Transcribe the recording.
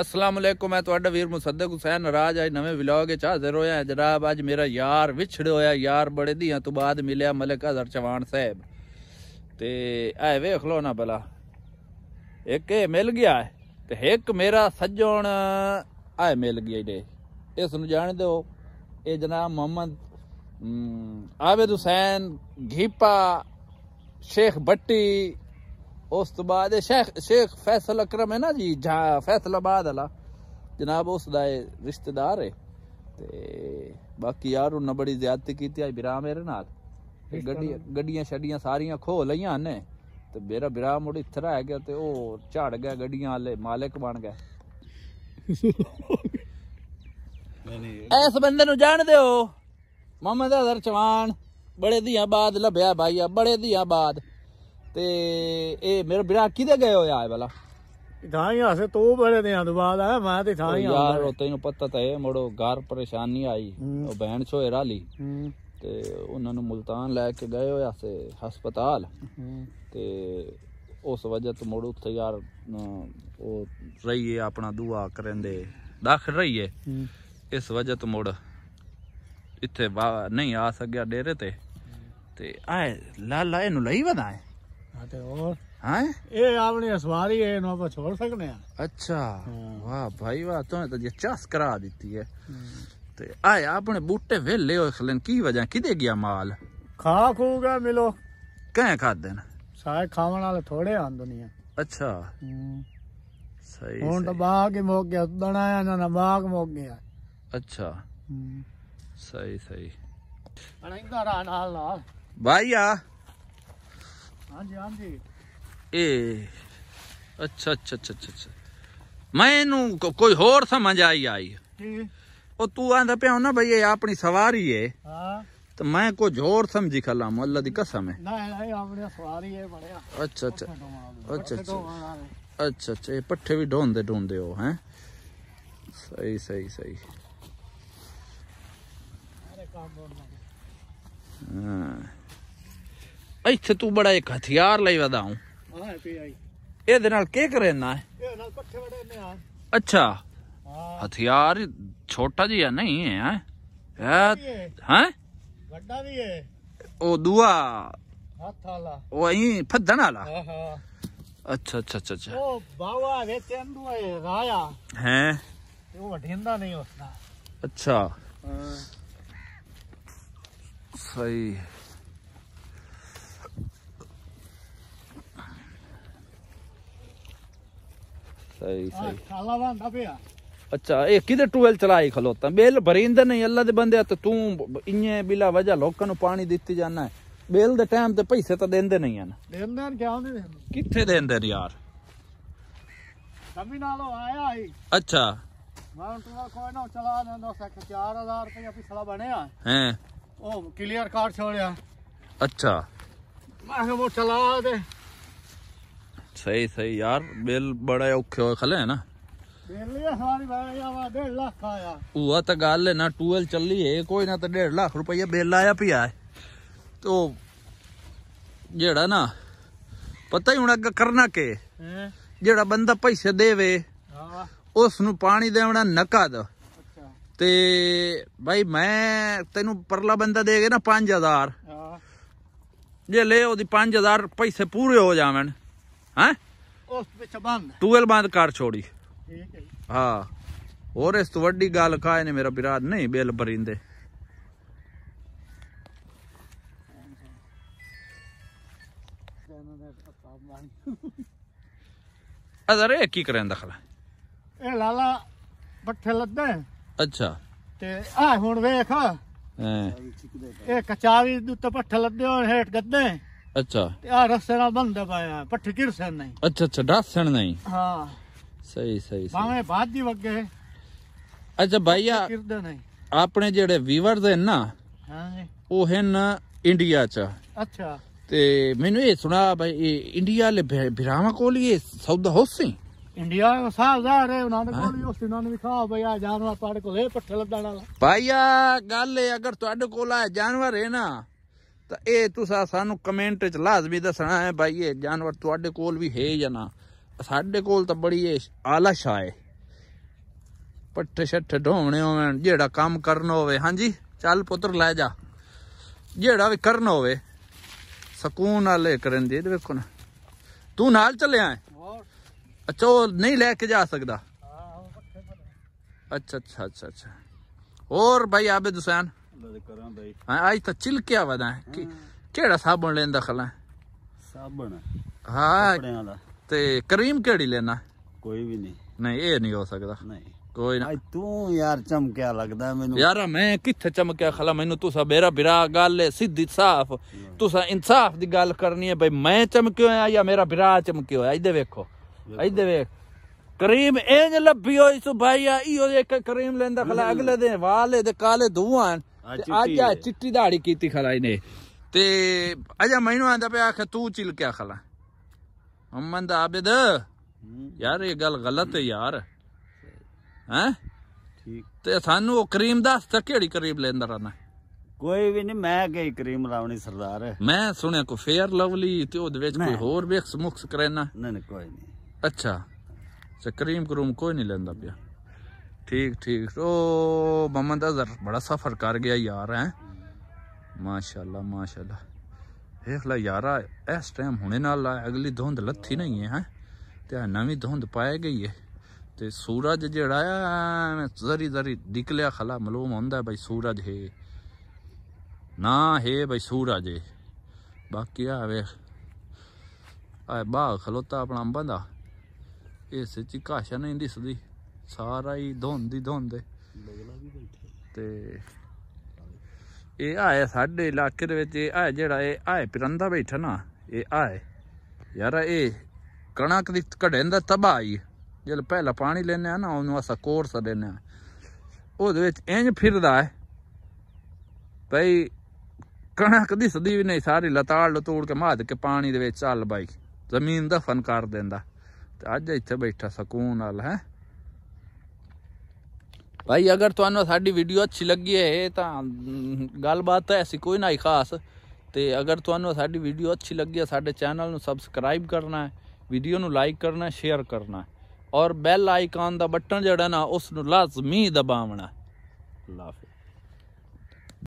ਅਸਲਾਮ ਅਲੈਕੁਮ ਮੈਂ ਤੁਹਾਡਾ ਵੀਰ ਮੁਸੱਦਕ ਹੁਸੈਨ ਨਰਾਜ ਅੱਜ ਨਵੇਂ ਵਲੌਗ ਵਿੱਚ ਹਾਜ਼ਰ ਹੋਇਆ ਜਨਾਬ ਅੱਜ ਮੇਰਾ ਯਾਰ ਵਿਛੜ ਹੋਇਆ ਯਾਰ ਬੜੇ ਦੀਆਂ ਤੋਂ ਬਾਅਦ ਮਿਲਿਆ ਮਲਕ ਹਜ਼ਰ ਚਵਾਨ ਸਾਹਿਬ ਤੇ ਐ ਵੇਖ ਲੋ ਨਾ ਬਲਾ ਇੱਕ ਇਹ ਮਿਲ ਗਿਆ ਤੇ ਇੱਕ ਮੇਰਾ ਸੱਜਣ ਐ ਮਿਲ ਗਿਆ ਇਹਦੇ ਇਸ ਨੂੰ ਜਾਣ ਦਿਓ ਇਹ ਜਨਾਬ ਮੁਹੰਮਦ ਆਬਦ ਹੁਸੈਨ ਘੀਪਾ ਸ਼ੇਖ ਬੱਟੀ उस तो बाद शेख शेख फैसल अक्रम है ना जी जा फैसलाबाद वाला जनाब उस रिश्तेदार है ते बाकी यार उन्हें बड़ी ज्यादा की अच्छ बिरा मेरे नाल गड्डिया शडिया सारिया खो लिया उन्हें तो मेरा बिरा मुड़ इतरा है गया तो झाड़ गया गड्डिया आले मालिक बन गया इस बंद जान दो मोहम्मद अदर चौहान बड़े दिया बाद लभ्या भाई बड़े दिया बाद ਤੇ ਇਹ ਮੇਰਾ ਵੀਰਾ ਕਿਦੇ ਗਏ ਹੋਇਆ ਹੈ ਬਲਾ ਇਧਾਂ ਹੀ ਹਸੇ ਤੋ ਬੜੇ ਦਿਨਾਂ ਤੋਂ ਬਾਅਦ ਆ ਮੈਂ ਤੇ ਥਾਂ ਹੀ ਯਾਰ ਉਹ ਤੈਨੂੰ ਪਤਾ ਤਾਂ ਹੈ ਮੜੋ ਘਰ ਪਰੇਸ਼ਾਨੀ ਆਈ ਉਹ ਬੈਣ ਛੋਏ ਰਾਲੀ ਤੇ ਉਹਨਾਂ ਨੂੰ ਮਲਤਾਨ ਲੈ ਕੇ ਗਏ ਹੋਇਆ ਸੇ ਹਸਪਤਾਲ ਤੇ ਉਸ ਵਜ੍ਹਾ ਤੋਂ ਮੜੋ ਉੱਥੇ ਯਾਰ ਉਹ ਰਹੀਏ ਆਪਣਾ ਦੁਆ ਕਰੰਦੇ ਦਾਖਲ ਰਹੀਏ ਇਸ ਵਜ੍ਹਾ ਤੋਂ ਮੜ ਇੱਥੇ ਨਹੀਂ ਆ ਸਕਿਆ ਡੇਰੇ ਤੇ ਤੇ ਆਏ ਲਾਲਾ ਇਹਨੂੰ ਲਈ ਵਧਾਏ ਤੇ ਹੋਰ ਹਾਂ ਇਹ ਆਪਣੀ ਸਵਾਰੀ ਹੈ ਇਹਨੂੰ ਆਪਾਂ ਛੋੜ ਸਕਨੇ ਆ ਅੱਛਾ ਵਾਹ ਭਾਈ ਵਾਹ ਤੋਂ ਤਾਂ ਚਸ ਕਰਾ ਦਿੱਤੀ ਹੈ ਤੇ ਆਏ ਆਪਣੇ ਬੂਟੇ ਵੇਲੇ ਹੋਏ ਖਲਨ ਕੀ ਵਜ੍ਹਾ ਕਿਦੇ ਗਿਆ ਮਾਲ ਖਾ ਖੂਗਾ ਮਿਲੋ ਕਹਿ ਖਾਦੇ ਨਾ ਸਾਇ ਖਾਵਣ ਵਾਲੇ ਥੋੜੇ ਆਂ ਦੁਨੀਆ ਅੱਛਾ ਸਹੀ ਹੁਣ ਤਾਂ ਬਾਗ ਹੀ ਮੁੱਕ ਗਿਆ ਦਣਾ ਆ ਨਾ ਬਾਗ ਮੁੱਕ ਗਿਆ ਅੱਛਾ ਸਹੀ ਸਹੀ ਅਣਾ ਇੰਦਾ ਨਾਲ ਨਾਲ ਭਾਈ ਆ ਹਾਂਜੀ ਹਾਂਜੀ ਇਹ ਅੱਛਾ ਅੱਛਾ ਅੱਛਾ ਅੱਛਾ ਮੈਨੂੰ ਕੋਈ ਹੋਰ ਸਮਝ ਆਈ ਆਈ ਉਹ ਤੂੰ ਆਂਦਾ ਪਿਆ ਨਾ ਭਈ ਇਹ ਆਪਣੀ ਸਵਾਰੀ ਏ ਹਾਂ ਤੇ ਮੈਂ ਕੁਝ ਹੋਰ ਸਮਝੀ ਖਲਾ ਮੁੱਲਾ ਦੀ ਕਸਮ ਹੈ ਨਾ ਇਹ ਆਪਣੀ ਸਵਾਰੀ ਏ ਬੜਿਆ ਅੱਛਾ ਅੱਛਾ ਅੱਛਾ ਅੱਛਾ ਅੱਛਾ ਅੱਛਾ ਇਹ ਪੱਠੇ ਵੀ ਢੋਂਦੇ ਢੋਂਦੇ ਹੋ ਹੈ ਸਹੀ ਸਹੀ ਸਹੀ ਹਾਂ ਇੱਥੇ ਤੂੰ ਬੜਾ ਇੱਕ ਹਥਿਆਰ ਲਈ ਵਦਾ ਹੂੰ ਇਹਦੇ ਨਾਲ ਕੀ ਕਰੇਨਾ हथियार छोटा जिया नहीं है हैं हैं बड़ा भी ओ दुआ हाथ फदन वाला अच्छा अच्छा अच्छा अच्छा बावा रे है राया हैं वो नहीं अच्छा सही ਸਹੀ ਸਹੀ ਖਾਲਾ ਵਾਂਦਾ ਪਿਆ ਅੱਛਾ ਇਹ ਕਿਦੇ ਟੂਵੈਲ ਚਲਾਈ ਖਲੋਤਾ ਬੇਲ ਭਰਿੰਦੇ ਨਹੀਂ ਅੱਲਾ ਦੇ ਬੰਦੇ ਤੇ ਤੂੰ ਇੰਨੇ ਬਿਲਾ ਵਜਾ ਲੋਕਾਂ ਨੂੰ ਪਾਣੀ ਦਿੱਤੀ ਜਾਣਾ ਬੇਲ ਦੇ ਟਾਈਮ ਤੇ ਪੈਸੇ ਤਾਂ ਦਿੰਦੇ ਨਹੀਂ ਹਨ ਦਿੰਦੇ ਨੇ ਕਿਉਂ ਨਹੀਂ ਕਿੱਥੇ ਦਿੰਦੇ ਨੇ ਯਾਰ ਸਮੀ ਨਾਲੋਂ ਆਇਆ ਹੀ ਅੱਛਾ ਮੈਂ ਦਾ ਕੋਈ ਨਾ ਚਲਾ ਦਿੰਦਾ ਸੱਕ 4000 ਰੁਪਏ ਪਿਛਲਾ ਬਣਿਆ ਹੈ ਉਹ ਕਲੀਅਰ ਕਾਰਡ ਛੋੜਿਆ ਅੱਛਾ ਮੈਂ ਉਹ ਚਲਾ ਦੇ ਸਹੀ ਸਹੀ ਯਾਰ ਬਿੱਲ ਬੜਾ ਔਖੇ ਹੋਏ ਖਲੇ ਨਾ ਬਿੱਲ ਯਾਰ ਸਾਰੀ ਵਾਰ ਆਇਆ 1.5 ਲੱਖ ਆਇਆ ਉਹ ਤਾਂ ਗੱਲ ਹੈ ਨਾ ਟੂਲ ਚੱਲੀ ਏ ਕੋਈ ਨਾ ਤਾਂ 1.5 ਲੱਖ ਰੁਪਈਆ ਬਿੱਲ ਆਇਆ ਪਿਆ ਤੋ ਜਿਹੜਾ ਨਾ ਪਤਾ ਹੀ ਹੁਣ ਕਰਨਾ ਕਿ ਜਿਹੜਾ ਬੰਦਾ ਪੈਸੇ ਦੇਵੇ ਉਸ ਨੂੰ ਪਾਣੀ ਦੇਵਣਾ ਨਕਦ ਤੇ ਭਾਈ ਮੈਂ ਤੈਨੂੰ ਪਰਲਾ ਬੰਦਾ ਦੇ ਗਿਆ ਨਾ 5000 ਜੇ ਲੈ ਉਹਦੀ 5000 ਪੈਸੇ ਪੂਰੇ ਹੋ ਜਾਵਣ ਹਾਂ ਹਾਂ ਉਸ ਵਿੱਚ ਬੰਦ ਟੂਲ ਬੰਦ ਕਰ ਛੋੜੀ ਠੀਕ ਹੈ ਹਾਂ ਹੋਰ ਇਸ ਤੋਂ ਵੱਡੀ ਗੱਲ ਕਾਏ ਨੇ ਮੇਰਾ ਵਿਰਾਦ ਨਹੀਂ ਬਿੱਲ ਭਰਿੰਦੇ ਅਜ਼ਰ ਇਹ ਕੀ ਕਰਨ ਦਖਲਾ ਇਹ ਲਾਲਾ ਪੱਠੇ ਲੱਦੇ ਅੱਛਾ ਤੇ ਆ ਹੁਣ ਵੇਖ ਇਹ ਕਚਾਰੀ ਦੁੱਤ ਪੱਠੇ ਲੱਦੇ ਹੋਣ ਹੇਠ ਗੱਦੇ ਅੱਛਾ ਤੇ ਆ ਰਸਤੇ ਨਾਲ ਬੰਦ ਪਾਇਆ ਪੱਠੇ ਕਿਰਸਣ ਨਹੀਂ ਅੱਛਾ ਅੱਛਾ ਡਾਸਣ ਨਹੀਂ ਹਾਂ ਸਹੀ ਸਹੀ ਬਾਵੇਂ ਬਾਦ ਦੀ ਵਗੇ ਅੱਛਾ ਭਾਈਆ ਕਿਰਦਾ ਨਹੀਂ ਆਪਣੇ ਜਿਹੜੇ ਵੀਵਰਸ ਹਨ ਨਾ ਹਾਂ ਜੀ ਉਹ ਹਨ ਇੰਡੀਆ ਚ ਅੱਛਾ ਤੇ ਮੈਨੂੰ ਇਹ ਸੁਣਾ ਭਾਈ ਇੰਡੀਆ ਲੈ ਬਿਰਾਮਾ ਕੋਲ ਇਹ ਸੌਦਾ ਹੋਸੀ ਇੰਡੀਆ ਸਾਹ ਜ਼ਾਹਰ ਹੈ ਉਹਨਾਂ ਦੇ ਕੋਲ ਉਸ ਇਹਨਾਂ ਨੇ ਵਿਖਾ ਭਾਈ ਆ ਜਾਨਵਰ ਪਾੜ ਕੋਲੇ ਪੱਠੇ ਲੱਦਣ ਵਾਲਾ ਭਾਈਆ ਗੱਲ ਇਹ ਅਗਰ ਤੁਹਾਡੇ ਕੋਲ ਆ ਜਾਨਵਰ ਹੈ ਨਾ ਤਾਂ ਇਹ ਤੁਸੀਂ ਸਾਨੂੰ ਕਮੈਂਟ 'ਚ ਲਾਜ਼ਮੀ ਦੱਸਣਾ ਹੈ ਭਾਈ ਇਹ ਜਾਨਵਰ ਤੁਹਾਡੇ ਕੋਲ ਵੀ ਹੈ ਜਾਂ ਨਾ ਸਾਡੇ ਕੋਲ ਤਾਂ ਬੜੀ ਆਲਾ ਸ਼ਾ ਹੈ ਪੱਠੇ ਛੱਠ ਢੋਣੇ ਹੋਣ ਜਿਹੜਾ ਕੰਮ ਕਰਨਾ ਹੋਵੇ ਹਾਂਜੀ ਚੱਲ ਪੁੱਤਰ ਲੈ ਜਾ ਜਿਹੜਾ ਵੀ ਕਰਨਾ ਹੋਵੇ ਸਕੂਨ ਨਾਲ ਕਰਨ ਦੇ ਵੇਖੋ ਨਾ ਤੂੰ ਨਾਲ ਚੱਲਿਆ ਹੈ ਅੱਛਾ ਨਹੀਂ ਲੈ ਕੇ ਜਾ ਸਕਦਾ ਅੱਛਾ ਅੱਛਾ ਅੱਛਾ ਅੱਛਾ ਹੋਰ ਭਾਈ ਆਬਿਦ ਹੁਸੈਨ ਕਰਾਂ ਬਾਈ ਹਾਂ ਅੱਜ ਤਾਂ ਚਿਲਕਿਆ ਵਦਾ ਕਿ ਕਿਹੜਾ ਸਾਬਣ ਲੈਂਦਾ ਖਲਾ ਸਾਬਣ ਹਾਂ ਤੇ ਕਰੀਮ ਕਿਹੜੀ ਲੈਣਾ ਕੋਈ ਵੀ ਨਹੀਂ ਨਹੀਂ ਇਹ ਨਹੀਂ ਹੋ ਸਕਦਾ ਨਹੀਂ ਕੋਈ ਨਾ ਤੂੰ ਯਾਰ ਚਮਕਿਆ ਲੱਗਦਾ ਮੈਨੂੰ ਯਾਰਾ ਮੈਂ ਕਿੱਥੇ ਚਮਕਿਆ ਖਲਾ ਮੈਨੂੰ ਤੂੰ ਸਾ ਬੇਰਾ ਬਿਰਾ ਗੱਲ ਸਿੱਧੀ ਸਾਫ਼ ਤੂੰ ਸਾ ਇਨਸਾਫ ਦੀ ਗੱਲ ਕਰਨੀ ਹੈ ਬਈ ਮੈਂ ਚਮਕਿਆ ਆ ਜਾਂ ਮੇਰਾ ਬਿਰਾ ਚਮਕਿਆ ਆ ਇਹਦੇ ਵੇਖੋ ਇਹਦੇ ਵੇਖ ਕਰੀਮ ਇੰਜ ਲੱਭੀ ਹੋਈ ਸੁਭਾਈਆ ਇਹੋ ਇੱਕ ਕਰੀਮ ਲੈਂਦਾ ਖਲਾ ਅਗਲੇ ਦੇ ਵਾਲੇ ਦੇ ਕਾਲੇ ਧੂਆਂ ਅੱਜ ਆ ਚਿੱਟੀ ਦਾੜੀ ਕੀਤੀ ਖਲਾ ਇਹਨੇ ਤੇ ਅਜਾ ਮੈਨੂੰ ਆਂਦਾ ਪਿਆ ਆਖ ਤੂੰ ਚਿਲਕਿਆ ਖਲਾ ਅਮਨ ਦਾ ਆਬਦ ਯਾਰ ਇਹ ਗੱਲ ਗਲਤ ਹੈ ਯਾਰ ਹੈ ਠੀਕ ਤੇ ਸਾਨੂੰ ਉਹ ਕਰੀਮ ਦਾ ਤਾਂ ਕਿਹੜੀ ਕਰੀਮ ਲੈਂਦਾ ਰਹਿਣਾ ਕੋਈ ਵੀ ਨਹੀਂ ਮੈਂ ਗਈ ਕਰੀਮ ਲਾਉਣੀ ਸਰਦਾਰ ਮੈਂ ਸੁਣਿਆ ਕੋ ਫੇਅਰ ਲਵਲੀ ਤੇ ਉਹਦੇ ਵਿੱਚ ਕੋਈ ਹੋਰ ਮਿਕਸ ਮੁਕਸ ਕਰਨਾ ਨਹੀਂ ਨਹੀਂ ਕੋਈ ਨਹੀਂ ਅੱਛਾ ਤੇ ਕਰੀਮ ਕਰੂਮ ਕੋਈ ਨਹੀਂ ਲੈਂਦਾ ਪਿਆ ਠੀਕ ठीक ओ मोहम्मद ਜ਼ਰ ਬੜਾ ਸਫਰ ਕਰ ਗਿਆ ਯਾਰ ਹੈ ਮਾਸ਼ਾਅੱਲਾ ਮਾਸ਼ਾਅੱਲਾ ਦੇਖ ਲੈ ਯਾਰਾ ਇਸ ਟਾਈਮ ਹੁਣੇ ਨਾਲ ਆ ਅਗਲੀ ਧੁੰਦ ਲੱਥੀ ਨਹੀਂ ਹੈ ਹੈ ਤੇ ਆ ਨਵੀਂ ਧੁੰਦ ਪਾਏ ਗਈ ਹੈ ਤੇ ਸੂਰਜ ਜਿਹੜਾ ਆ ਜ਼ਰੀ ਜ਼ਰੀ ਨਿਕਲਿਆ ਖਲਾ ਮਲੂਮ ਹੁੰਦਾ ਬਈ ਸੂਰਜ ਹੈ ਨਾ ਹੈ ਬਈ ਸੂਰਜ ਹੈ ਬਾਕੀ ਆ ਵੇਖ ਆ ਬਾਗ ਖਲੋਤਾ ਆਪਣਾ ਬੰਦਾ ਇਹ ਸੱਚੀ ਕਾਸ਼ਾ ਨਹੀਂ ਦਿਸਦੀ ਸਾਰਾ ਹੀ ਧੁੰਦ ਹੀ ਧੁੰਦ ਹੈ ਤੇ ਇਹ ਆਏ ਸਾਡੇ ਇਲਾਕੇ ਦੇ ਵਿੱਚ ਇਹ ਆਏ ਜਿਹੜਾ ਇਹ ਆਏ ਪਰੰਦਾ ਬੈਠਾ ਨਾ ਇਹ ਆਏ ਯਾਰ ਇਹ ਕਣਕ ਦੀ ਘੜਨ ਦਾ ਤਬਾਹੀ ਜਦ ਪਹਿਲਾਂ ਪਾਣੀ ਲੈਨੇ ਆ ਨਾ ਉਹਨੂੰ ਅਸਾ ਕੋਰਸ ਦੇਨੇ ਆ ਉਹਦੇ ਵਿੱਚ ਇੰਜ ਫਿਰਦਾ ਹੈ ਭਈ ਕਣਕ ਦੀ ਸਦੀ ਵੀ ਨਹੀਂ ਸਾਰੀ ਲਤਾੜ ਲਤੂੜ ਕੇ ਮਾਦ ਕੇ ਪਾਣੀ ਦੇ ਵਿੱਚ ਚੱਲ ਬਾਈ ਜ਼ਮੀਨ ਦਾ ਫਨ ਕਰ ਦਿੰਦਾ ਤੇ ਅੱਜ ਇੱਥੇ ਬੈਠਾ ਸਕੂਨ ਨਾਲ ਹੈ ਭਾਈ ਅਗਰ ਤੁਹਾਨੂੰ ਸਾਡੀ ਵੀਡੀਓ ਅੱਛੀ ਲੱਗੀ ਹੈ ਤਾਂ ਗੱਲਬਾਤ ਹੈ ਐਸੀ ਕੋਈ ਨਹੀਂ ਖਾਸ ਤੇ ਅਗਰ ਤੁਹਾਨੂੰ ਸਾਡੀ ਵੀਡੀਓ ਅੱਛੀ ਲੱਗੀ ਹੈ ਸਾਡੇ ਚੈਨਲ ਨੂੰ ਸਬਸਕ੍ਰਾਈਬ ਕਰਨਾ ਹੈ ਵੀਡੀਓ ਨੂੰ ਲਾਈਕ ਕਰਨਾ ਸ਼ੇਅਰ ਕਰਨਾ ਔਰ ਬੈਲ ਆਈਕਨ ਦਾ ਬਟਨ ਜਿਹੜਾ ਨਾ ਉਸ ਨੂੰ ਲਾਜ਼ਮੀ ਦਬਾਉਣਾ ਅੱਲਾਹ